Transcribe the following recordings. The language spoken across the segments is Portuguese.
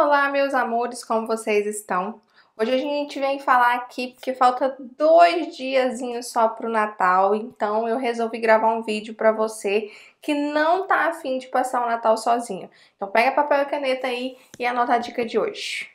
Olá, meus amores, como vocês estão? Hoje a gente vem falar aqui porque falta dois diazinhos só pro Natal, então eu resolvi gravar um vídeo para você que não tá afim de passar o Natal sozinho. Então pega papel e caneta aí e anota a dica de hoje.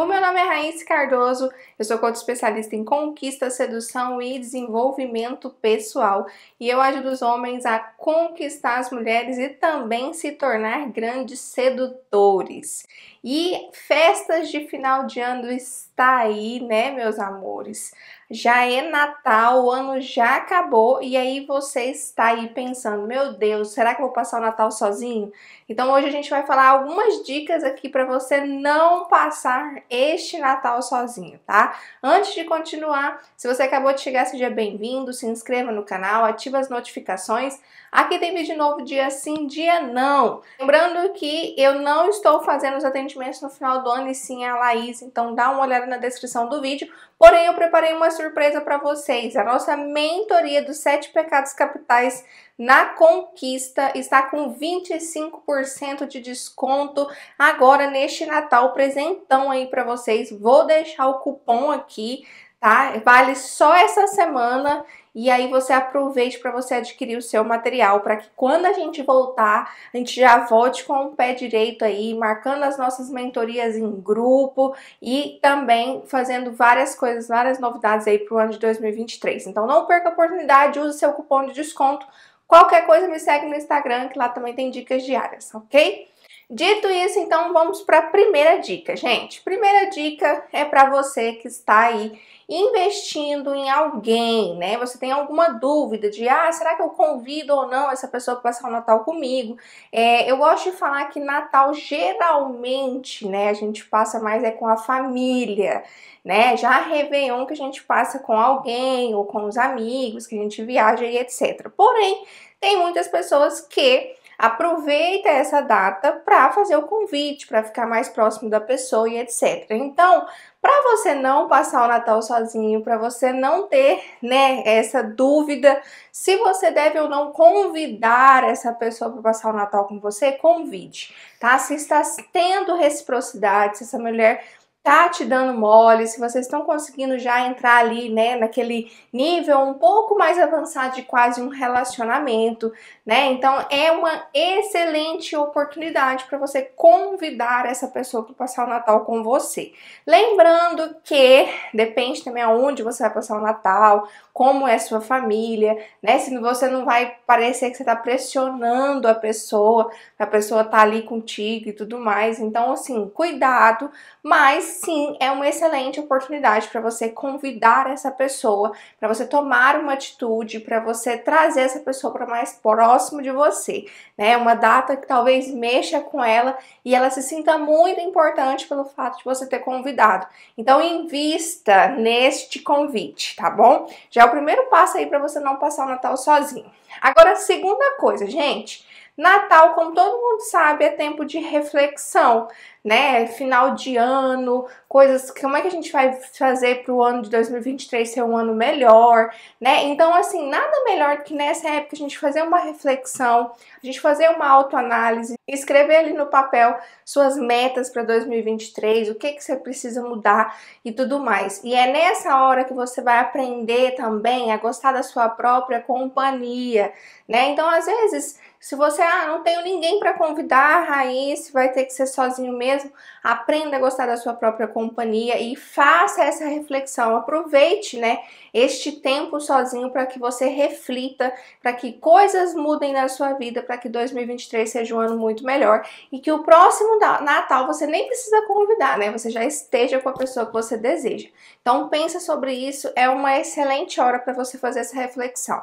O meu nome é Raíssa Cardoso, eu sou coach especialista em conquista, sedução e desenvolvimento pessoal e eu ajudo os homens a conquistar as mulheres e também se tornar grandes sedutores. E festas de final de ano estão está aí, né, meus amores? Já é Natal, o ano já acabou e aí você está aí pensando: meu Deus, será que eu vou passar o Natal sozinho? Então hoje a gente vai falar algumas dicas aqui para você não passar este Natal sozinho, tá? Antes de continuar, se você acabou de chegar, seja bem-vindo, se inscreva no canal, ative as notificações. Aqui tem vídeo novo dia sim, dia não. Lembrando que eu não estou fazendo os atendimentos no final do ano e sim a Laís, então dá uma olhada na descrição do vídeo. Porém, eu preparei uma surpresa para vocês. A nossa mentoria dos sete pecados capitais na conquista está com 25% de desconto agora neste Natal presentão aí para vocês. Vou deixar o cupom aqui tá? Vale só essa semana e aí você aproveite para você adquirir o seu material para que quando a gente voltar, a gente já volte com o pé direito aí, marcando as nossas mentorias em grupo e também fazendo várias coisas, várias novidades aí para o ano de 2023. Então não perca a oportunidade, use seu cupom de desconto. Qualquer coisa me segue no Instagram, que lá também tem dicas diárias, ok? Dito isso, então vamos para a primeira dica, gente. Primeira dica é para você que está aí investindo em alguém, né? Você tem alguma dúvida de, ah, será que eu convido ou não essa pessoa para passar o Natal comigo? É, eu gosto de falar que Natal geralmente, né, a gente passa mais é com a família, né? Já a Réveillon que a gente passa com alguém ou com os amigos, que a gente viaja e etc. Porém, tem muitas pessoas que aproveita essa data para fazer o convite, para ficar mais próximo da pessoa e etc. Então, para você não passar o Natal sozinho, para você não ter, né, essa dúvida se você deve ou não convidar essa pessoa para passar o Natal com você, convide, tá? Se está tendo reciprocidade, se essa mulher tá te dando mole, se vocês estão conseguindo já entrar ali, né, naquele nível um pouco mais avançado de quase um relacionamento, né? Então é uma excelente oportunidade para você convidar essa pessoa para passar o Natal com você. Lembrando que depende também aonde você vai passar o Natal, como é sua família, né? Se você não vai parecer que você tá pressionando a pessoa, a pessoa tá ali contigo e tudo mais. Então assim, cuidado, mas sim é uma excelente oportunidade para você convidar essa pessoa, para você tomar uma atitude, para você trazer essa pessoa para mais próximo de você, né? É uma data que talvez mexa com ela e ela se sinta muito importante pelo fato de você ter convidado. Então invista neste convite, tá bom? Já é o primeiro passo aí para você não passar o Natal sozinho. Agora, segunda coisa, gente, Natal, como todo mundo sabe, é tempo de reflexão, né? Final de ano, coisas, como é que a gente vai fazer para o ano de 2023 ser um ano melhor, né? Então, assim, nada melhor que nessa época a gente fazer uma reflexão, a gente fazer uma autoanálise, escrever ali no papel suas metas para 2023, o que que você precisa mudar e tudo mais. E é nessa hora que você vai aprender também a gostar da sua própria companhia, né? Então, às vezes, se você ah, não tenho ninguém para convidar, aí vai ter que ser sozinho mesmo mesmo, aprenda a gostar da sua própria companhia e faça essa reflexão. Aproveite, né, este tempo sozinho para que você reflita, para que coisas mudem na sua vida, para que 2023 seja um ano muito melhor e que o próximo Natal você nem precisa convidar, né? Você já esteja com a pessoa que você deseja. Então pensa sobre isso, é uma excelente hora para você fazer essa reflexão.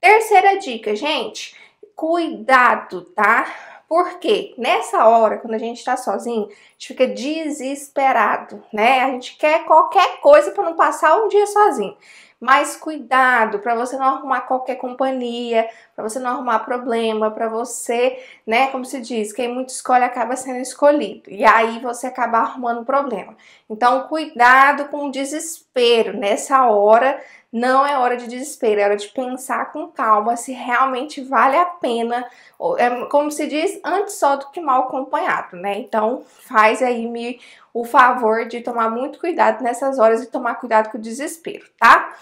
Terceira dica, gente, cuidado, tá? Porque nessa hora, quando a gente está sozinho, a gente fica desesperado, né? A gente quer qualquer coisa para não passar um dia sozinho. Mas cuidado para você não arrumar qualquer companhia, para você não arrumar problema, para você, né? Como se diz, quem muito escolhe acaba sendo escolhido. E aí você acaba arrumando problema. Então, cuidado com o desespero nessa hora não é hora de desespero, é hora de pensar com calma se realmente vale a pena, é, como se diz, antes só do que mal acompanhado, né? Então faz aí me o favor de tomar muito cuidado nessas horas e tomar cuidado com o desespero, tá?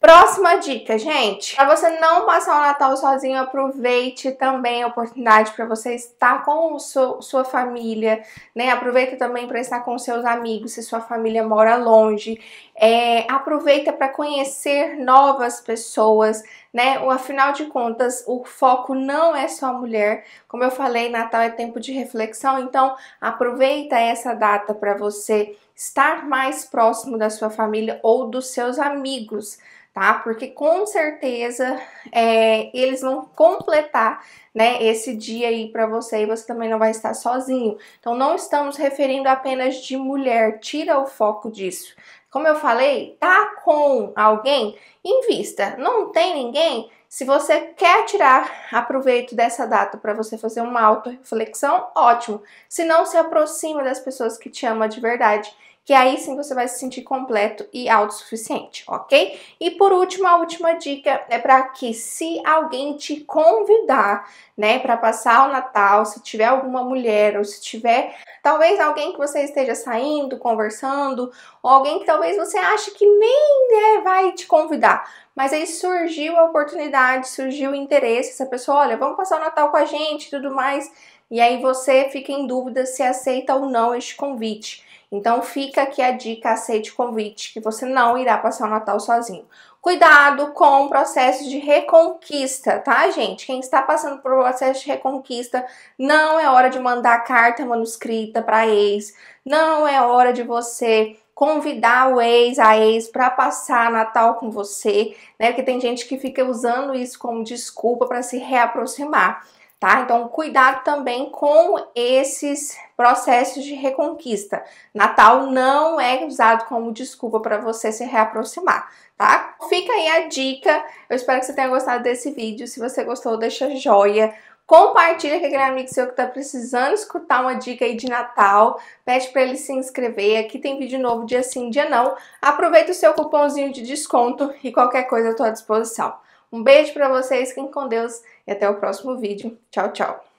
Próxima dica, gente. Para você não passar o Natal sozinho, aproveite também a oportunidade para você estar com seu, sua família, né? Aproveita também para estar com seus amigos, se sua família mora longe. É, aproveita para conhecer novas pessoas, né? Afinal de contas, o foco não é só a mulher. Como eu falei, Natal é tempo de reflexão, então aproveita essa data para você estar mais próximo da sua família ou dos seus amigos, tá? Porque com certeza é, eles vão completar, né, esse dia aí para você e você também não vai estar sozinho. Então não estamos referindo apenas de mulher, tira o foco disso. Como eu falei, tá com alguém, invista. Não tem ninguém, se você quer tirar aproveito dessa data para você fazer uma auto-reflexão. ótimo. Se não, se aproxima das pessoas que te amam de verdade que aí sim você vai se sentir completo e autossuficiente, ok? E por último, a última dica é para que se alguém te convidar, né, para passar o Natal, se tiver alguma mulher ou se tiver talvez alguém que você esteja saindo, conversando, ou alguém que talvez você ache que nem né, vai te convidar, mas aí surgiu a oportunidade, surgiu o interesse, essa pessoa, olha, vamos passar o Natal com a gente, tudo mais e aí você fica em dúvida se aceita ou não este convite. Então fica aqui a dica, aceite o convite, que você não irá passar o Natal sozinho. Cuidado com o processo de reconquista, tá, gente? Quem está passando por um processo de reconquista, não é hora de mandar carta manuscrita para ex, não é hora de você convidar o ex, a ex, para passar Natal com você, né? Porque tem gente que fica usando isso como desculpa para se reaproximar tá? Então, cuidado também com esses processos de reconquista. Natal não é usado como desculpa para você se reaproximar, tá? Fica aí a dica. Eu espero que você tenha gostado desse vídeo. Se você gostou, deixa joia. Compartilha com aquele amigo seu que está precisando escutar uma dica aí de Natal. Pede para ele se inscrever. Aqui tem vídeo novo dia sim, dia não. Aproveita o seu cupomzinho de desconto e qualquer coisa à tô à disposição. Um beijo para vocês, fiquem com Deus e até o próximo vídeo. Tchau, tchau!